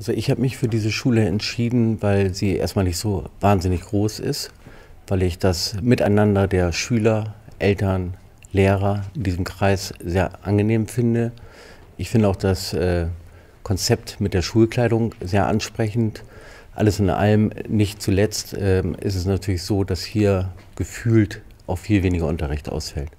Also ich habe mich für diese Schule entschieden, weil sie erstmal nicht so wahnsinnig groß ist, weil ich das Miteinander der Schüler, Eltern, Lehrer in diesem Kreis sehr angenehm finde. Ich finde auch das äh, Konzept mit der Schulkleidung sehr ansprechend. Alles in allem, nicht zuletzt, äh, ist es natürlich so, dass hier gefühlt auch viel weniger Unterricht ausfällt.